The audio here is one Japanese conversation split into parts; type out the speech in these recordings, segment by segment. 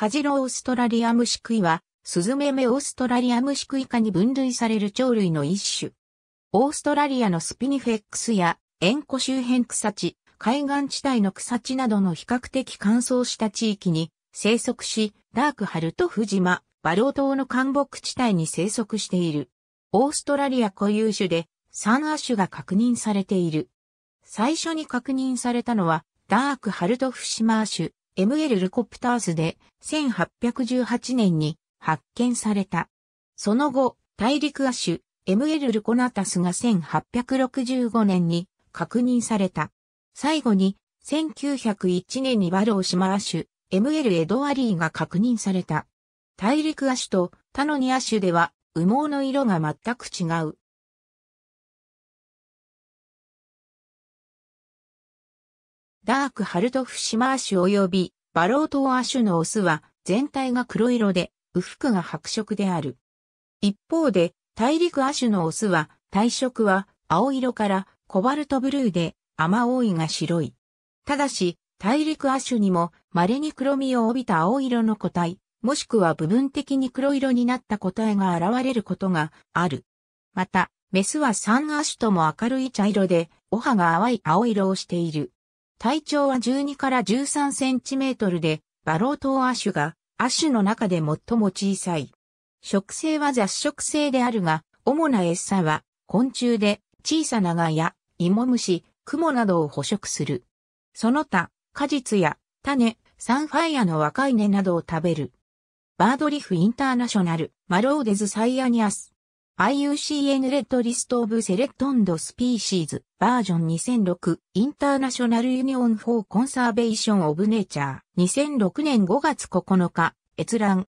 ハジロオーストラリアムシクイは、スズメメオーストラリアムシクイ科に分類される鳥類の一種。オーストラリアのスピニフェックスや、塩湖周辺草地、海岸地帯の草地などの比較的乾燥した地域に生息し、ダークハルトフジマ、バロー島の干木地帯に生息している。オーストラリア固有種で3亜種が確認されている。最初に確認されたのは、ダークハルトフシマシ種、ML ルコプタースで1818年に発見された。その後、大陸亜種 ML ルコナタスが1865年に確認された。最後に、1901年にバロー島亜種 ML エドワリーが確認された。大陸亜種とタノニ亜種では羽毛の色が全く違う。ダークハルトフシマーシュ及びバロートーアシュのオスは全体が黒色で、フクが白色である。一方で、大陸亜種のオスは、体色は青色からコバルトブルーで、アマオイが白い。ただし、大陸亜種にも稀に黒みを帯びた青色の個体、もしくは部分的に黒色になった個体が現れることがある。また、メスは三亜種とも明るい茶色で、お葉が淡い青色をしている。体長は12から13センチメートルで、バロート亜種が、亜種の中で最も小さい。食性は雑食性であるが、主な餌は昆虫で小さなガや芋虫、クモなどを捕食する。その他、果実や種、サンファイアの若い根などを食べる。バードリフインターナショナル、マローデズサイアニアス。IUCN レッドリストオブセレクトンドスピーシーズバージョン2006インターナショナルユニオンフォーコンサーベーションオブネチャー2006年5月9日閲覧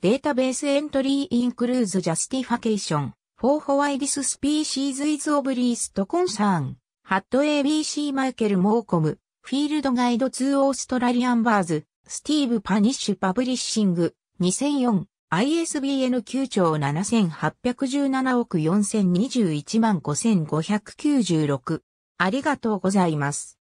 データベースエントリーインクルーズジャスティファケーションフォーホワイ l i ス species is of least c o n c e r a ABC マイケル・モーコムフィールドガイド2オーストラリアンバーズスティーブ・パニッシュ・パブリッシング2004 ISBN 9兆7817億4021万5596。ありがとうございます。